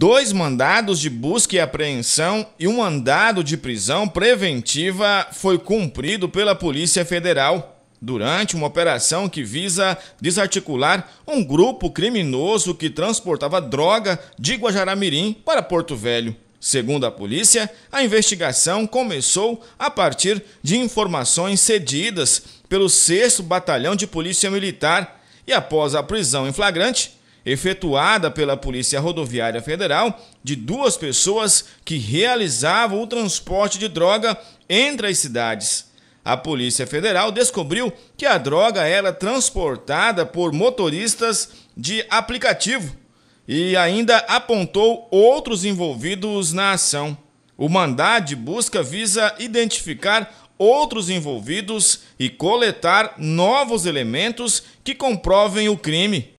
dois mandados de busca e apreensão e um mandado de prisão preventiva foi cumprido pela Polícia Federal durante uma operação que visa desarticular um grupo criminoso que transportava droga de Guajaramirim para Porto Velho. Segundo a polícia, a investigação começou a partir de informações cedidas pelo 6 Batalhão de Polícia Militar e após a prisão em flagrante, efetuada pela Polícia Rodoviária Federal de duas pessoas que realizavam o transporte de droga entre as cidades. A Polícia Federal descobriu que a droga era transportada por motoristas de aplicativo e ainda apontou outros envolvidos na ação. O mandado de busca visa identificar outros envolvidos e coletar novos elementos que comprovem o crime.